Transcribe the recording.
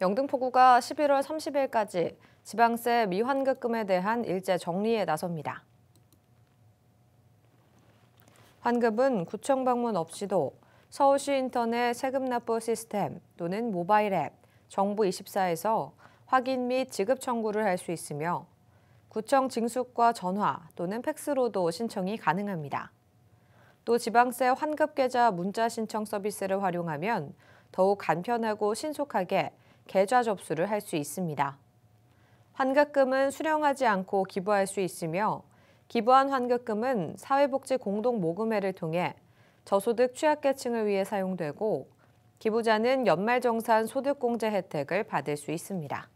영등포구가 11월 30일까지 지방세 미환급금에 대한 일제 정리에 나섭니다. 환급은 구청 방문 없이도 서울시 인터넷 세금 납부 시스템 또는 모바일 앱, 정부24에서 확인 및 지급 청구를 할 수 있으며 구청 징수과 전화 또는 팩스로도 신청이 가능합니다. 또 지방세 환급 계좌 문자 신청 서비스를 활용하면 더욱 간편하고 신속하게 계좌 접수를 할 수 있습니다. 환급금은 수령하지 않고 기부할 수 있으며 기부한 환급금은 사회복지공동모금회를 통해 저소득 취약계층을 위해 사용되고 기부자는 연말정산 소득공제 혜택을 받을 수 있습니다.